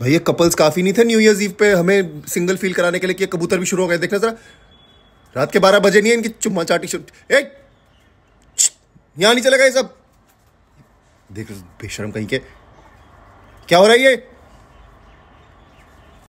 भाई ये कपल्स काफ़ी नहीं थे न्यू ईयर ईव पे हमें सिंगल फील कराने के लिए कि कबूतर भी शुरू हो गए देखना ज़रा रात के बारह बजे नहीं है इनकी चुम्मा चाटी शुरू ए यहाँ नहीं चलेगा ये सब देख बेशरम कहीं के क्या हो रहा है ये